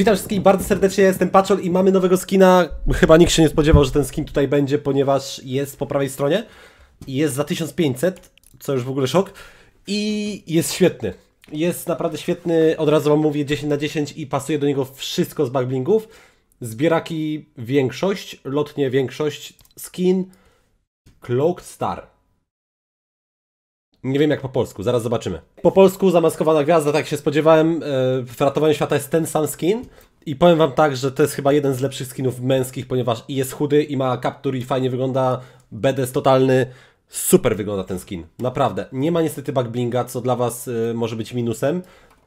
Witam wszystkich bardzo serdecznie, jestem Paczol i mamy nowego skina. Chyba nikt się nie spodziewał, że ten skin tutaj będzie, ponieważ jest po prawej stronie. Jest za 1500, co już w ogóle szok. I jest świetny. Jest naprawdę świetny, od razu wam mówię 10 na 10 i pasuje do niego wszystko z backlingów. Zbieraki większość, lotnie większość, skin Cloaked Star. Nie wiem jak po polsku, zaraz zobaczymy. Po polsku zamaskowana gwiazda, tak się spodziewałem, e, w Ratowaniu Świata jest ten sam skin. I powiem wam tak, że to jest chyba jeden z lepszych skinów męskich, ponieważ i jest chudy, i ma kaptur, i fajnie wygląda, BDS totalny. Super wygląda ten skin, naprawdę. Nie ma niestety backblinga, co dla was e, może być minusem,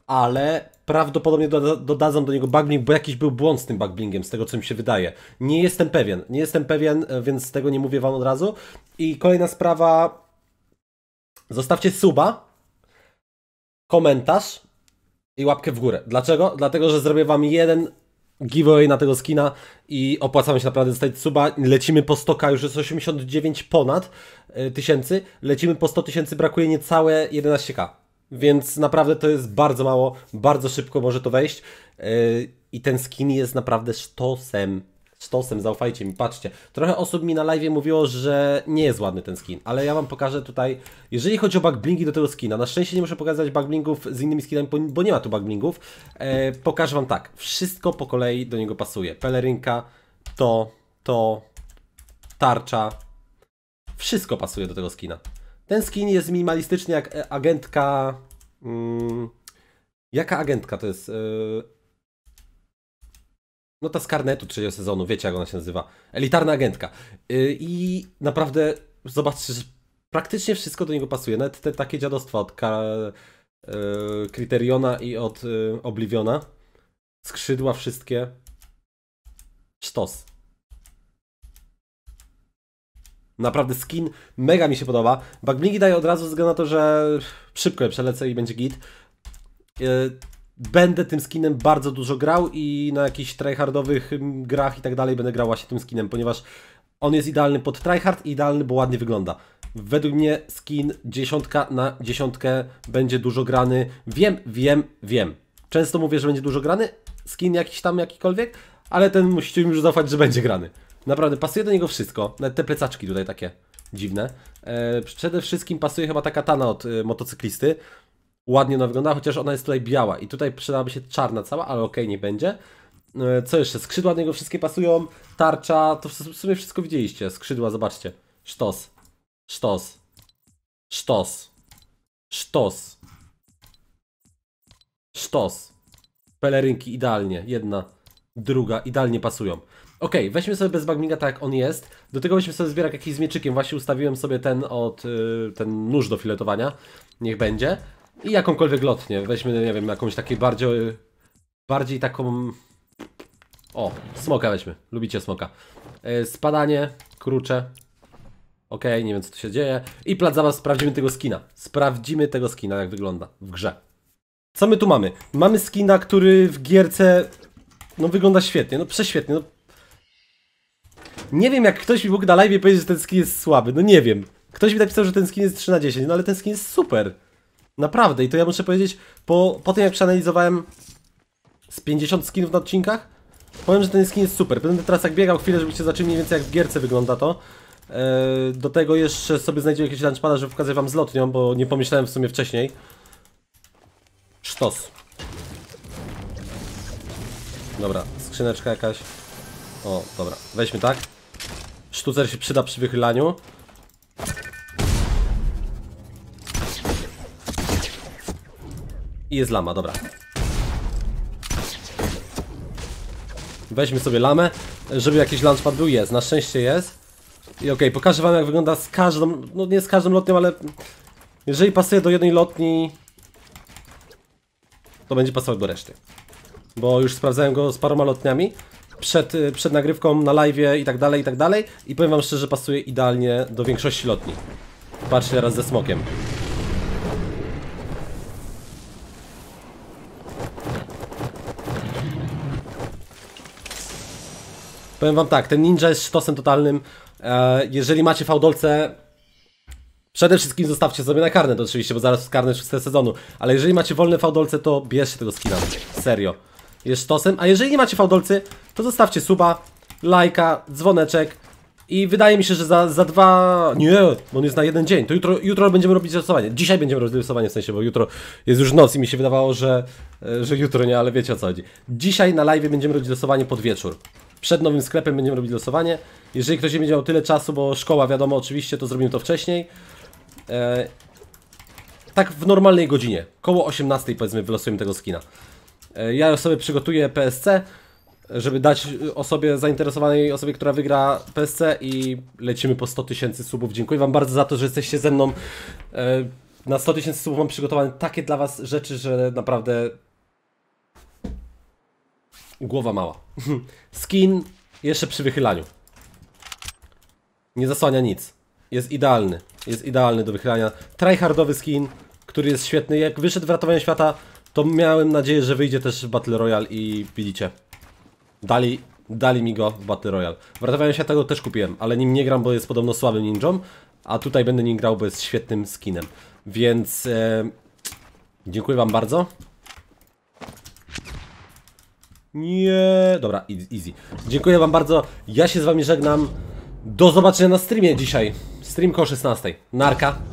ale prawdopodobnie dodadzą do niego backbling, bo jakiś był błąd z tym backblingiem, z tego co mi się wydaje. Nie jestem pewien, nie jestem pewien, e, więc tego nie mówię wam od razu. I kolejna sprawa, Zostawcie suba, komentarz i łapkę w górę. Dlaczego? Dlatego, że zrobię wam jeden giveaway na tego skina i opłacamy się naprawdę dostać suba. Lecimy po 100k, już jest 89 ponad y, tysięcy. Lecimy po 100 tysięcy, brakuje niecałe 11k. Więc naprawdę to jest bardzo mało, bardzo szybko może to wejść. Y, I ten skin jest naprawdę sztosem sztosem, zaufajcie mi, patrzcie. Trochę osób mi na live mówiło, że nie jest ładny ten skin, ale ja wam pokażę tutaj, jeżeli chodzi o backblingi do tego skina, na szczęście nie muszę pokazać backblingów z innymi skinami, bo nie ma tu backblingów, e, pokażę wam tak, wszystko po kolei do niego pasuje. Pelerynka, to, to, tarcza, wszystko pasuje do tego skina. Ten skin jest minimalistyczny jak e, agentka... Mm, jaka agentka to jest? E, no ta z karnetu trzeciego sezonu, wiecie jak ona się nazywa, elitarna agentka. Y, I naprawdę zobaczcie, że praktycznie wszystko do niego pasuje, nawet te takie dziadostwa od Ka Kryteriona y, i od y, Obliviona. Skrzydła wszystkie. Sztos. Naprawdę skin mega mi się podoba. Bagblingi daje od razu względu na to, że szybko je przelecę i będzie git będę tym skinem bardzo dużo grał i na jakichś tryhardowych mm, grach i tak dalej będę grał właśnie tym skinem, ponieważ on jest idealny pod tryhard i idealny, bo ładnie wygląda. Według mnie skin dziesiątka na dziesiątkę będzie dużo grany. Wiem, wiem, wiem. Często mówię, że będzie dużo grany, skin jakiś tam, jakikolwiek, ale ten musicie mi już zaufać, że będzie grany. Naprawdę, pasuje do niego wszystko. Nawet te plecaczki tutaj takie dziwne. E, przede wszystkim pasuje chyba taka tana od e, motocyklisty ładnie ona wygląda, chociaż ona jest tutaj biała i tutaj przydałaby się czarna cała, ale okej, okay, nie będzie. E, co jeszcze? Skrzydła do niego wszystkie pasują, tarcza, to w sumie wszystko widzieliście. Skrzydła, zobaczcie. Sztos. Sztos. Sztos. Sztos. Sztos. Pelerynki idealnie, jedna, druga, idealnie pasują. Ok, weźmy sobie bez bagminga tak jak on jest. Do tego weźmy sobie zbierak jakiś z mieczykiem. Właśnie ustawiłem sobie ten od, y, ten nóż do filetowania. Niech będzie. I jakąkolwiek lotnię. Weźmy, nie wiem, jakąś takiej bardziej... Bardziej taką... O, smoka weźmy. Lubicie smoka. E, spadanie, krucze. Okej, okay, nie wiem co tu się dzieje. I plac was, sprawdzimy tego skina. Sprawdzimy tego skina, jak wygląda w grze. Co my tu mamy? Mamy skina, który w gierce... No wygląda świetnie, no prześwietnie, no... Nie wiem, jak ktoś mi mógł na live powiedzieć, że ten skin jest słaby. No nie wiem. Ktoś mi napisał, że ten skin jest 3 na 10, no ale ten skin jest super. Naprawdę, i to ja muszę powiedzieć, po, po tym jak przeanalizowałem z 50 skinów na odcinkach, powiem, że ten skin jest super. Będę teraz jak biegał chwilę, żebyście zaczęli mniej więcej jak w gierce wygląda to. Eee, do tego jeszcze sobie znajdziemy jakieś lunchpada, żeby pokazać wam zlot nią, bo nie pomyślałem w sumie wcześniej. Sztos. Dobra, skrzyneczka jakaś. O, dobra, weźmy tak. Sztucer się przyda przy wychylaniu. I jest lama, dobra. Weźmy sobie lamę, żeby jakiś launchpad był. Jest, na szczęście jest. I okej, okay, pokażę wam jak wygląda z każdą, no nie z każdym lotniem, ale jeżeli pasuje do jednej lotni, to będzie pasował do reszty. Bo już sprawdzałem go z paroma lotniami przed, y, przed nagrywką na live i tak dalej, i tak dalej. I powiem wam szczerze, pasuje idealnie do większości lotni. Patrzcie teraz ze smokiem. Powiem wam tak, ten ninja jest sztosem totalnym. E, jeżeli macie fałdolce, przede wszystkim zostawcie sobie na karnet oczywiście, bo zaraz karnet szóste sezonu. Ale jeżeli macie wolne fałdolce, to bierzcie tego skina. Serio. Jest sztosem. A jeżeli nie macie fałdolcy, to zostawcie suba, lajka, dzwoneczek. I wydaje mi się, że za, za dwa... Nie, on jest na jeden dzień. To jutro, jutro będziemy robić losowanie. Dzisiaj będziemy robić losowanie, w sensie, bo jutro jest już noc i mi się wydawało, że, e, że jutro nie, ale wiecie o co chodzi. Dzisiaj na live będziemy robić losowanie pod wieczór przed nowym sklepem będziemy robić losowanie. Jeżeli ktoś nie będzie miał tyle czasu, bo szkoła wiadomo oczywiście, to zrobimy to wcześniej. E, tak w normalnej godzinie, koło 18 powiedzmy wylosujemy tego skina. E, ja sobie przygotuję PSC, żeby dać osobie zainteresowanej, osobie, która wygra PSC i lecimy po 100 tysięcy subów. Dziękuję Wam bardzo za to, że jesteście ze mną. E, na 100 tysięcy subów mam przygotowane takie dla Was rzeczy, że naprawdę Głowa mała. Skin jeszcze przy wychylaniu. Nie zasłania nic. Jest idealny. Jest idealny do wychylania. Tryhardowy skin, który jest świetny. Jak wyszedł w Ratowaniu Świata, to miałem nadzieję, że wyjdzie też w Battle Royale i widzicie. Dali, dali mi go w Battle Royale. W Ratowaniu Świata go też kupiłem, ale nim nie gram, bo jest podobno słabym ninją. A tutaj będę nim grał, bo jest świetnym skinem. Więc... E, dziękuję wam bardzo. Nie. Dobra, easy. Dziękuję wam bardzo. Ja się z wami żegnam. Do zobaczenia na streamie dzisiaj. Streamko koło 16. Narka.